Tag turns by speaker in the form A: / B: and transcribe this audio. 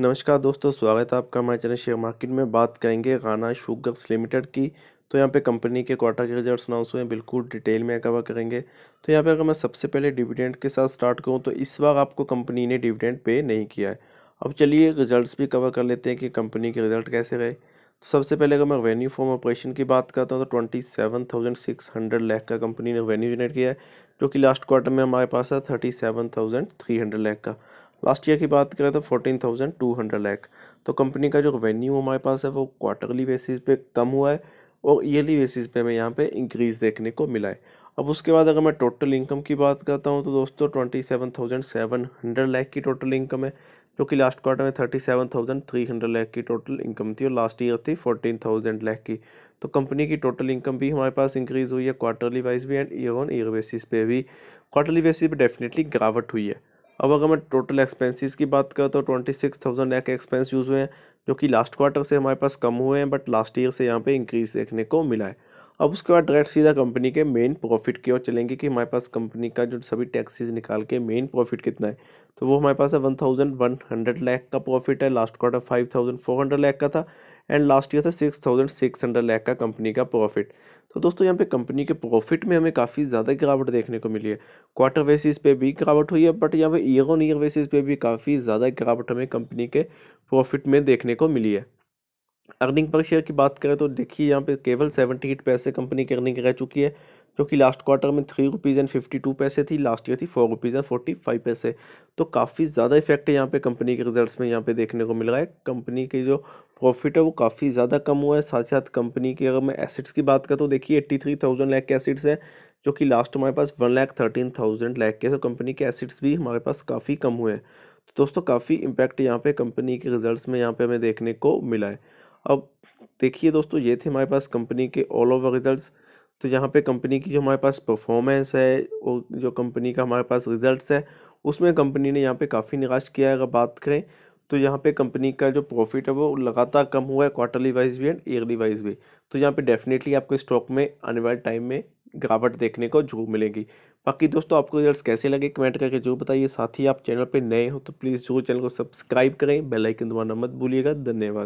A: नमस्कार दोस्तों स्वागत है आपका हमारे चैनल शेयर मार्केट में बात करेंगे राना शुगर्स लिमिटेड की तो यहाँ पे कंपनी के क्वार्टर के रिजल्ट्स अनाउंस हुए हैं बिल्कुल डिटेल में कवर करेंगे तो यहाँ पे अगर मैं सबसे पहले डिविडेंड के साथ स्टार्ट करूँ तो इस बार आपको कंपनी ने डिविडेंड पे नहीं किया है अब चलिए रिजल्ट भी कवर कर लेते हैं कि कंपनी के रिजल्ट कैसे रहे तो सबसे पहले अगर मैं रेवेन्यू फॉर्म ऑपरेशन की बात करता हूँ तो twenty seven thousand six hundred का कंपनी ने रेवेन्यू जनरेट किया है जो कि लास्ट क्वार्टर में हमारे पास है thirty seven thousand three hundred का लास्ट ईयर की बात करें तो fourteen thousand two hundred lakh तो कंपनी का जो रेवेन्यू हमारे पास है वो क्वार्टरली बेसिस पे कम हुआ है और ईयरली बेसिस पे हमें यहाँ पे इंक्रीज़ देखने को मिला है अब उसके बाद अगर मैं टोटल इनकम की बात करता हूँ तो दोस्तों twenty seven thousand seven hundred lakh की टोटल इनकम है जो कि लास्ट क्वार्टर में thirty seven thousand three hundred lakh की टोटल इनकम थी और लास्ट ईयर थी फोर्टीन थाउजेंड लैख की तो कंपनी की टोटल इनकम भी हमारे पास इंक्रीज़ हुई है क्वार्टरली वाइज भी and year on year basis पे भी क्वार्टरली बेसिस पे डेफिनेटली गिरावट हुई है अब अगर मैं टोटल एक्सपेंसेस की बात करूँ तो ट्वेंटी सिक्स थाउजेंड एक एक्सपेंस यूज़ हुए हैं जो कि लास्ट क्वार्टर से हमारे पास कम हुए हैं बट लास्ट ईयर से यहाँ पे इंक्रीज देखने को मिला है अब उसके बाद डायरेक्ट सीधा कंपनी के मेन प्रॉफिट की ओर चलेंगे कि हमारे पास कंपनी का जो सभी टैक्सीज निकाल के मेन प्रॉफिट कितना है तो वो हमारे पास है one thousand one hundred lakh का प्रॉफिट है last quarter five thousand four hundred lakh का था एंड लास्ट ईयर था six thousand six hundred lakh का कंपनी का प्रॉफिट तो दोस्तों यहाँ पे कंपनी के प्रॉफिट में हमें काफ़ी ज़्यादा गिरावट देखने को मिली है क्वार्टर बेसिस पे भी गिरावट हुई है बट यहाँ पे ईयर ऑन ईयर बेसिस पे भी काफ़ी ज़्यादा गिरावट हमें कंपनी के प्रॉफिट में देखने को मिली है अर्निंग पर शेयर की बात करें तो देखिए यहाँ पे केवल सेवेंटी एट पैसे कंपनी की अर्निंग रह चुकी है जो कि लास्ट क्वार्टर में three rupees and fifty two पैसे थी लास्ट ईयर थी four rupees and forty five पैसे तो काफ़ी ज़्यादा इफेक्ट है यहाँ पे कंपनी के रिजल्ट्स में यहाँ पे देखने को मिल रहा है कंपनी के जो प्रॉफिट है वो काफ़ी ज़्यादा कम हुआ है साथ ही साथ कंपनी की अगर मैं एसिड्स की बात करूँ तो देखिए एट्टी थ्री थाउजेंड लैख के एसिड्स हैं जो कि लास्ट हमारे पास one lakh thirteen thousand lakh के तो कंपनी के एसिड्स भी हमारे पास काफ़ी कम हुए हैं तो दोस्तों काफ़ी इम्पैक्ट यहाँ पे कंपनी के रिजल्ट्स में यहाँ पे हमें देखने को मिला है अब देखिए दोस्तों ये थे हमारे पास कंपनी के ऑल ओवर रिजल्ट्स तो यहाँ पे कंपनी की जो हमारे पास परफॉर्मेंस है और जो कंपनी का हमारे पास रिजल्ट्स है उसमें कंपनी ने यहाँ पे काफ़ी निराश किया है अगर बात करें तो यहाँ पे कंपनी का जो प्रॉफिट है वो लगातार कम हुआ है क्वार्टरली वाइज भी एंड ईयरली वाइज भी तो यहाँ पे डेफिनेटली आपको स्टॉक में आने वाले टाइम में गिरावट देखने को जरूर मिलेगी बाकी दोस्तों आपको रिजल्ट कैसे लगे कमेंट करके जरूर बताइए साथ ही आप चैनल पर नए हो तो प्लीज़ जरूर चैनल को सब्सक्राइब करें बेलाइकन दबाना मत भूलिएगा धन्यवाद